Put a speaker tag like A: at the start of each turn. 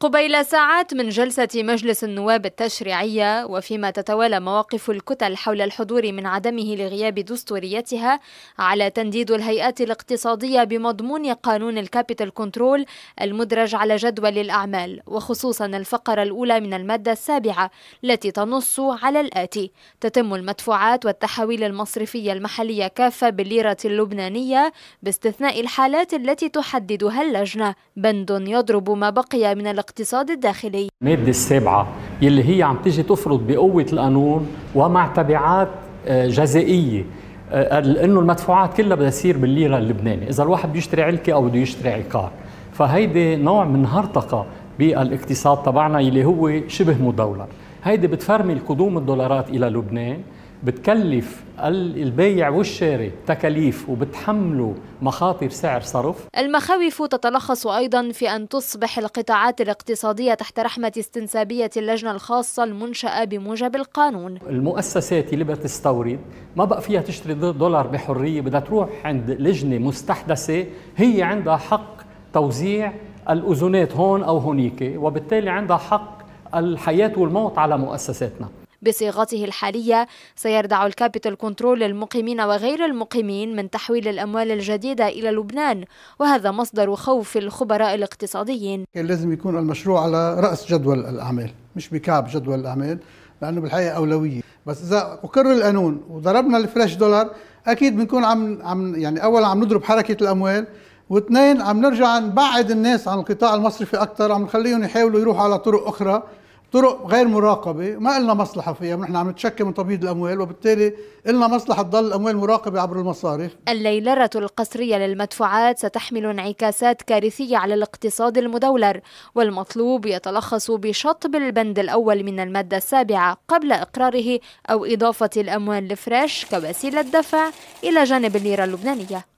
A: قبيل ساعات من جلسة مجلس النواب التشريعية وفيما تتوالى مواقف الكتل حول الحضور من عدمه لغياب دستوريتها على تنديد الهيئات الاقتصادية بمضمون قانون الكابيتال كنترول المدرج على جدول الأعمال وخصوصا الفقرة الأولى من المادة السابعة التي تنص على الآتي تتم المدفوعات والتحويل المصرفية المحلية كافة بالليرة اللبنانية باستثناء الحالات التي تحددها اللجنة بند يضرب ما بقي من الاقتصاد الداخلي
B: المادة السابعة يلي هي عم تيجي تفرض بقوة القانون ومع تبعات آه، جزائية آه، لأنه المدفوعات كلها بدها تصير بالليرة اللبنانية إذا الواحد بده يشتري علكة أو بده يشتري عقار فهيدي نوع من هرطقة بالاقتصاد تبعنا يلي هو شبه مدولر هيدي بتفرمل قدوم الدولارات إلى لبنان بتكلف البيع والشاري تكاليف وبتحملوا مخاطر سعر صرف
A: المخاوف تتلخص أيضا في أن تصبح القطاعات الاقتصادية تحت رحمة استنسابية اللجنة الخاصة المنشأة بموجب القانون
B: المؤسسات اللي بتستورد ما بقى فيها تشتري دولار بحرية بدها تروح عند لجنة مستحدثة هي عندها حق توزيع الأذونات هون أو هونيك وبالتالي عندها حق الحياة والموت على مؤسساتنا
A: بصيغته الحالية سيردع الكابيتال كنترول للمقيمين وغير المقيمين من تحويل الأموال الجديدة إلى لبنان وهذا مصدر خوف الخبراء الاقتصاديين
C: لازم يكون المشروع على رأس جدول الأعمال مش بكعب جدول الأعمال لأنه بالحقيقة أولوية بس إذا أقر القانون وضربنا الفريش دولار أكيد بنكون عم عم يعني أولا عم نضرب حركة الأموال واثنين عم نرجع نبعد الناس عن القطاع المصرفي أكثر عم نخليهم يحاولوا يروحوا على طرق أخرى طرق غير مراقبه ما لنا مصلحه فيها نحن عم نتشكى من تبييض الاموال وبالتالي لنا مصلحه تضل الاموال مراقبه عبر المصارف
A: الليلره القسريه للمدفوعات ستحمل انعكاسات كارثيه على الاقتصاد المدولر والمطلوب يتلخص بشطب البند الاول من الماده السابعه قبل اقراره او اضافه الاموال الفريش كوسيله دفع الى جانب الليره اللبنانيه